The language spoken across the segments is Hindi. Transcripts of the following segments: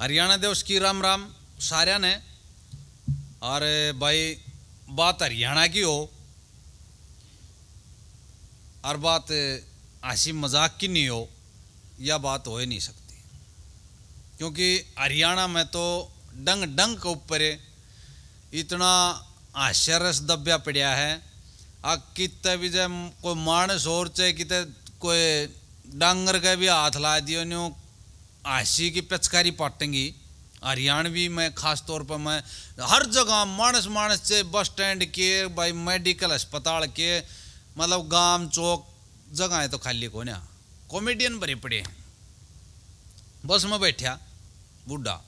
हरियाणा देव की राम राम सारे ने और भाई बात हरियाणा की हो और बात हंसी मजाक की नहीं हो यह बात हो ही नहीं सकती क्योंकि हरियाणा में तो डंग डंग के ऊपर इतना आश्चर्यस दब्या पड़िया है आ कितने भी जब कोई मानस और चाहे कितने कोई डांगर का भी हाथ ला दियो आशी की पिचकारी पटेंगी हरियाणवी में खास तौर पर मैं हर जगह मानस मानस से बस स्टैंड के भाई मेडिकल अस्पताल के मतलब गांव चौक जगह तो खाली को ना कॉमेडियन भरे पड़े हैं बस में बैठा बुढा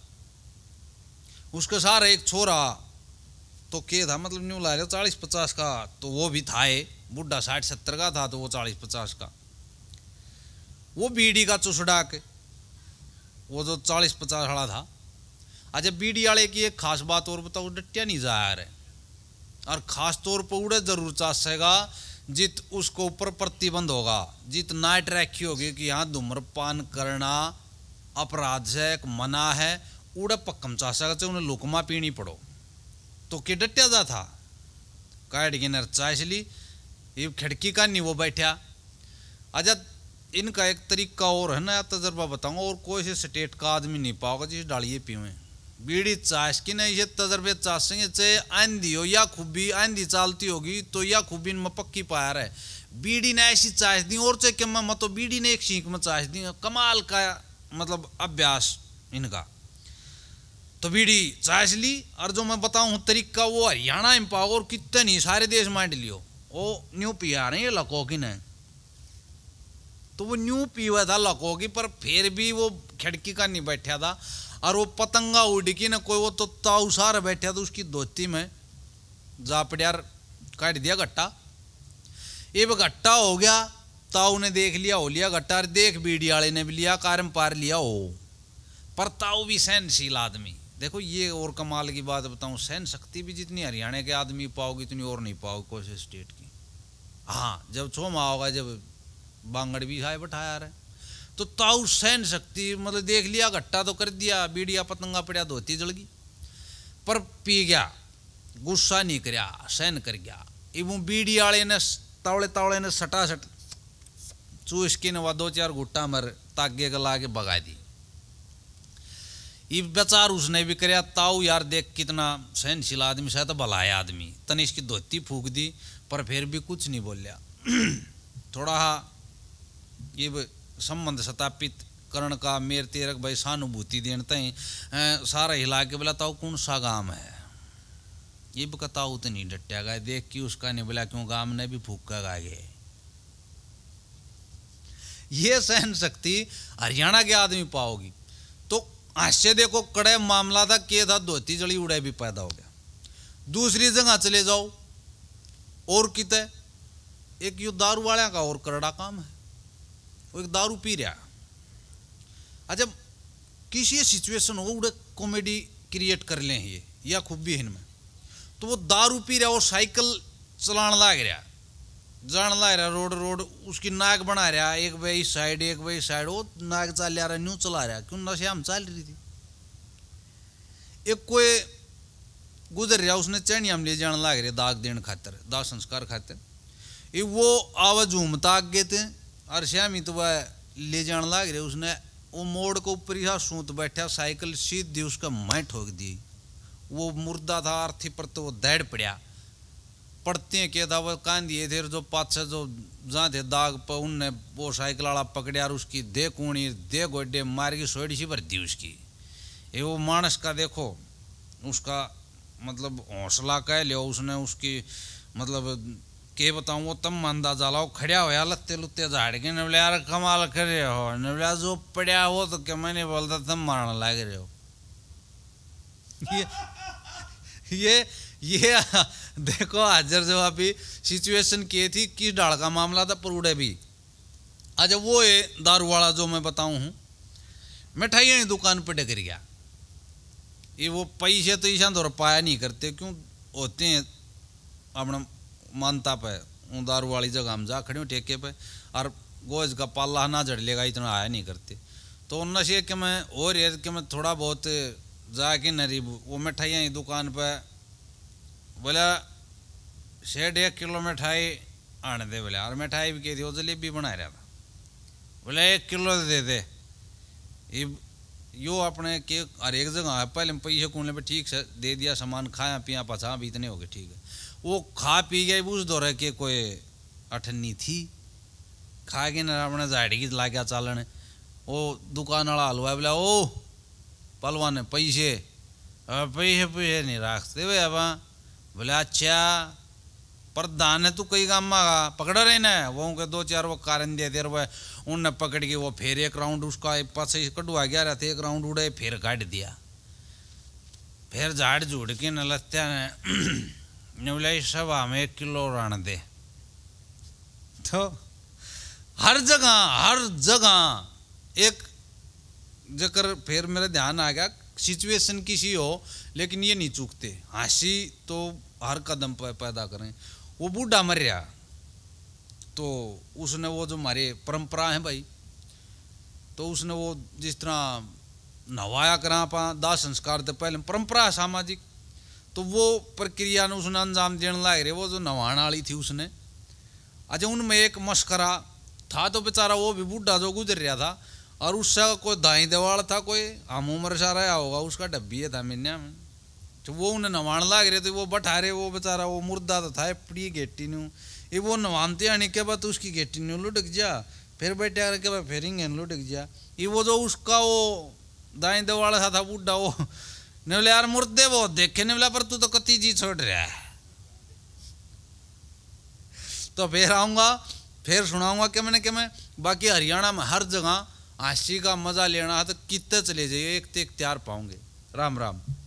उसके सारे एक छोरा तो के था मतलब न्यू ला रहे चालीस पचास का तो वो भी था बुढा साठ सत्तर का था तो वो चालीस पचास का वो बीड़ी का चुसड़ा के वो जो तो चालीस पचास हड़ा था अच्छा बीडी आड़े की एक खास बात और बताओ डटिया नहीं जा रहे और ख़ास तौर पर उड़े जरूर चासेगा जित उसको ऊपर प्रतिबंध होगा जित नाइट रखी होगी कि यहाँ धूम्रपान करना अपराध है मना है उड़े पक्कम चासेगा चाहे उन्हें लुकमा पीनी पड़ो तो कि डटिया जा था कैड गिनर चाय इसलिए ये खिड़की का नहीं वो बैठा अच्छा इनका एक तरीका और है ना तजर्बा बताऊंगा और कोई से स्टेट का आदमी नहीं पाओगे जिसे डालिए पीवे बीड़ी चाश की नहीं ये तजर्बे चाशेंगे चाहे आंधी हो या खुबी आंधी चालती होगी तो या खुबी इनमें पक्की पाया है बीड़ी ने ऐसी चाश दी और चाहे कम मतो बीड़ी ने एक सीख में चाश दी कमाल का मतलब अभ्यास इनका तो बीड़ी चाश ली और जो मैं बताऊँ तरीका वो हरियाणा में पाओ और कितने नहीं सारे देश मांड लियो वो न्यू पिया रहे हैं लको की नहीं तो वो न्यू पी हुआ था लको की पर फिर भी वो खिड़की का नहीं बैठा था और वो पतंगा उड़की की ना कोई वो तो ताउसार बैठा था उसकी धोती में जापड़ियार काट दिया गट्टा ये गट्टा हो गया ताऊ ने देख लिया हो लिया गट्टा और देख बीड़ी वाले ने भी लिया कारम पार लिया हो पर ताऊ भी सहनशील आदमी देखो ये और कमाल की बात बताऊं सहन शक्ति भी जितनी हरियाणा के आदमी पाओगी उतनी और नहीं पाओगी कोई स्टेट की हाँ जब छो माओगा जब बांगड़ भी खाए बैठाया रहे तो ताऊ सहन शक्ति मतलब देख लिया घट्टा तो कर दिया बीड़िया पतंगा पड़िया धोती जल गई पर पी गया गुस्सा नहीं कर सहन कर गया इवो बीड़ी वाले ने तावले तावले ने सटा सट चूस के नवा दो चार घुट्टा मर तागे ला के बगा दी ई बेचार उसने भी करया ताऊ यार देख कितना सहनशील आदमी शायद तो भलाया आदमी तने की धोती फूक दी पर फिर भी कुछ नहीं बोलिया थोड़ा ये संबंध सतापित करण का मेर तेरक भाई सहानुभूति देन तय सारा हिला के बोला ताओ कौन सा गाम है ये भी बताओ उतनी डट्या गाय देख के उसका नहीं बोला क्यों गाम ने भी फूक का गाय ये सहन शक्ति हरियाणा के आदमी पाओगी तो आश्चर्य देखो कड़े मामला था के था धोती जड़ी उड़े भी पैदा हो गया दूसरी जगह चले जाओ और कित एक युद्ध दारू वाले का और करड़ा काम है वो एक दारू पी रहा अच्छा किसी सिचुएशन हो उड़े कॉमेडी क्रिएट कर ले ये या खूब भी इनमें तो वो दारू पी रहा वो साइकिल चलाने लाग रहा जान ला रहा रोड रोड उसकी नाक बना रहा एक बाई साइड एक बाई साइड वो नाक चाल रहा न्यू चला रहा क्यों नशे हम चाल रही थी एक कोई गुजर रहा उसने चैनी हम ले जाने लाग रहे दाग देने खातर दाग संस्कार खातर ये वो आवाज घूमता आगे थे अरश्यामी तो वह ले जाने लाग रहे उसने वो मोड़ को ऊपर ही सूत बैठा साइकिल सीधी उसका मैं ठोक दी वो मुर्दा था अर्थी पर तो वो दैड़ पड़ा पड़ते हैं क्या था वो कान दिए थे जो पाछे जो जहाँ थे दाग पर उनने वो साइकिल वाला पकड़िया और उसकी दे कूणी दे गोडे मार की सोडी सी भर दी उसकी ये वो मानस का देखो उसका मतलब हौसला कह लिया उसने उसकी मतलब के बताऊँ वो तम मानदा लाओ खड़ा होया लत्ते लुत्ते झाड़ के ने यार कमाल कर रहे हो ने जो पड़ा हो तो क्या मैंने बोलता तम मारने लग रहे हो ये ये ये देखो हाजर जवाबी सिचुएशन की थी किस डाल का मामला था परूड़े भी अच्छा वो ये दारू वाला जो मैं बताऊँ हूँ मिठाइया ही दुकान पर डगर गया ये वो पैसे तो ईशान तो पाया नहीं करते क्यों होते हैं अपना मानता पे ऊँ दारू वाली जगह हम जा खड़े हो टेके पे और गोज का पाला ना झड़ लेगा इतना आया नहीं करते तो उन नशे के मैं और ये कि मैं थोड़ा बहुत जाके नरीब वो मिठाइयाँ दुकान पर बोला शेड एक किलो मिठाई आने दे बोले और मिठाई भी कह दी वो जलेबी बना रहा था बोले एक किलो दे दे यो अपने के हर एक जगह पहले पैसे कूने पर ठीक से दे दिया सामान खाया पिया पछा भी इतने हो गए ठीक है वो खा पी गए उस दो रहे कि कोई अठन्नी थी खा के ना अपने जाड़ी की ला गया चालन वो दुकान वाला हलवा बोला ओ पलवान पैसे पैसे पैसे नहीं रखते वे अब बोले अच्छा प्रधान है तू तो कई काम मांगा पकड़ रहे ना वो के दो चार वो कारण दे देर वह उनने पकड़ के वो फिर एक राउंड उसका पास कटवा गया रहते एक राउंड उड़े फिर काट दिया फिर झाड़ झूड़ के न लत्या ने मैंने बोला में एक किलो रण दे तो हर जगह हर जगह एक जकर फिर मेरा ध्यान आ गया सिचुएशन किसी हो लेकिन ये नहीं चूकते हंसी तो हर कदम पर पैदा करें वो बूढ़ा मर गया तो उसने वो जो हमारे परंपरा है भाई तो उसने वो जिस तरह नवाया करा पा दाह संस्कार तो पहले परंपरा सामाजिक तो वो प्रक्रिया ने उसने अंजाम देने लाग रहे वो जो नवाण वाली थी उसने अच्छा उनमें एक मशकरा था तो बेचारा वो भी बूढ़ा जो गुजर रहा था और उससे कोई दाई दवाड़ था कोई हम उम्र सा रहा होगा उसका डब्बी था मिन्या में तो वो उन्हें नवाण लाग रहे थे तो वो बठा रहे वो बेचारा वो मुर्दा तो था पड़ी गेटी न्यू ये वो नवानते आने के बाद उसकी गेटी न्यू लुटक जा फिर बैठे के बाद फिर इंगन लुटक जा ये वो जो उसका वो दाई देवाल था, था बूढ़ा वो ने बोले यार मुर्दे बहुत देखे ने बोला पर तू तो कति जी छोड़ रहा है तो फिर आऊंगा फिर सुनाऊंगा कि मैंने क्या मैं बाकी हरियाणा में हर जगह हंसी का मज़ा लेना है तो कितने चले जाइए एक ते तो एक त्यार पाऊंगे राम राम